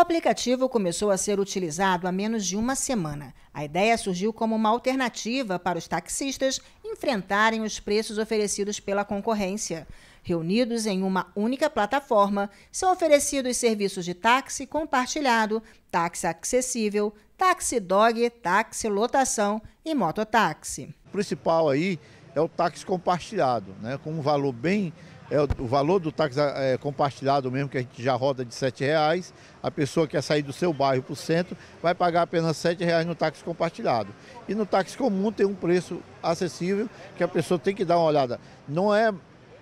aplicativo começou a ser utilizado há menos de uma semana. A ideia surgiu como uma alternativa para os taxistas enfrentarem os preços oferecidos pela concorrência. Reunidos em uma única plataforma, são oferecidos serviços de táxi compartilhado, táxi acessível, táxi dog, táxi lotação e mototáxi. O principal aí é o táxi compartilhado, né, com um valor bem é, o valor do táxi é, é, compartilhado mesmo, que a gente já roda de R$ reais. A pessoa que quer sair do seu bairro para o centro vai pagar apenas R$ reais no táxi compartilhado. E no táxi comum tem um preço acessível que a pessoa tem que dar uma olhada. Não é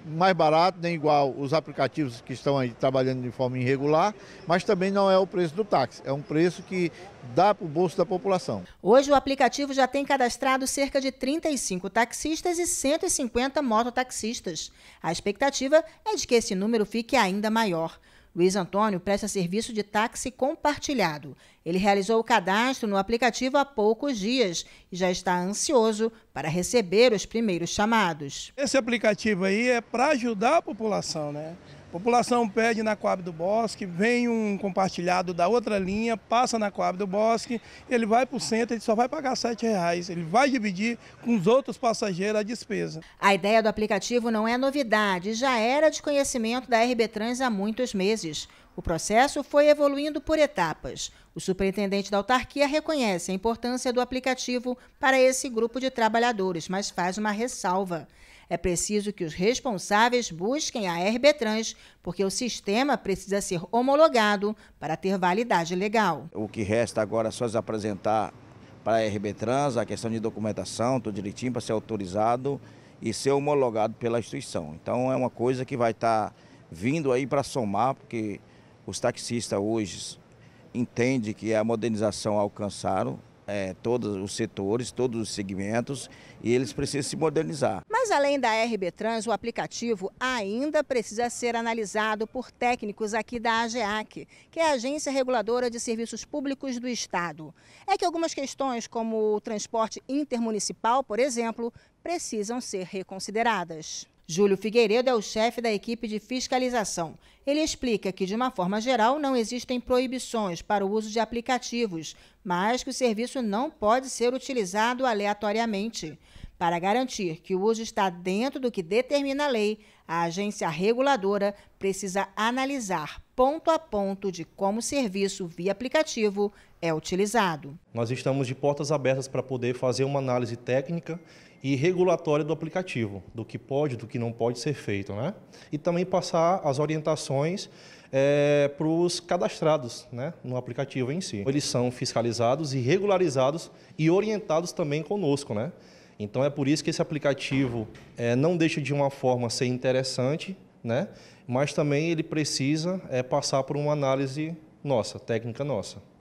mais barato nem igual os aplicativos que estão aí trabalhando de forma irregular, mas também não é o preço do táxi, é um preço que dá para o bolso da população. Hoje o aplicativo já tem cadastrado cerca de 35 taxistas e 150 mototaxistas. A expectativa é de que esse número fique ainda maior. Luiz Antônio presta serviço de táxi compartilhado. Ele realizou o cadastro no aplicativo há poucos dias e já está ansioso para receber os primeiros chamados. Esse aplicativo aí é para ajudar a população, né? População pede na Coab do Bosque, vem um compartilhado da outra linha, passa na Coab do Bosque, ele vai para o centro, ele só vai pagar R$ 7,00, ele vai dividir com os outros passageiros a despesa. A ideia do aplicativo não é novidade, já era de conhecimento da RB Trans há muitos meses. O processo foi evoluindo por etapas. O superintendente da autarquia reconhece a importância do aplicativo para esse grupo de trabalhadores, mas faz uma ressalva. É preciso que os responsáveis busquem a Trans, porque o sistema precisa ser homologado para ter validade legal. O que resta agora é só apresentar para a Trans, a questão de documentação, tudo direitinho para ser autorizado e ser homologado pela instituição. Então é uma coisa que vai estar tá vindo aí para somar, porque os taxistas hoje entendem que a modernização alcançaram, é, todos os setores, todos os segmentos, e eles precisam se modernizar. Mas além da RB Trans, o aplicativo ainda precisa ser analisado por técnicos aqui da AGEAC, que é a Agência Reguladora de Serviços Públicos do Estado. É que algumas questões, como o transporte intermunicipal, por exemplo, precisam ser reconsideradas. Júlio Figueiredo é o chefe da equipe de fiscalização. Ele explica que, de uma forma geral, não existem proibições para o uso de aplicativos, mas que o serviço não pode ser utilizado aleatoriamente. Para garantir que o uso está dentro do que determina a lei, a agência reguladora precisa analisar ponto a ponto de como o serviço via aplicativo é utilizado. Nós estamos de portas abertas para poder fazer uma análise técnica e regulatória do aplicativo, do que pode, do que não pode ser feito, né? E também passar as orientações é, para os cadastrados né, no aplicativo em si. Eles são fiscalizados e regularizados e orientados também conosco, né? Então é por isso que esse aplicativo é, não deixa de uma forma ser interessante né? mas também ele precisa é, passar por uma análise nossa, técnica nossa.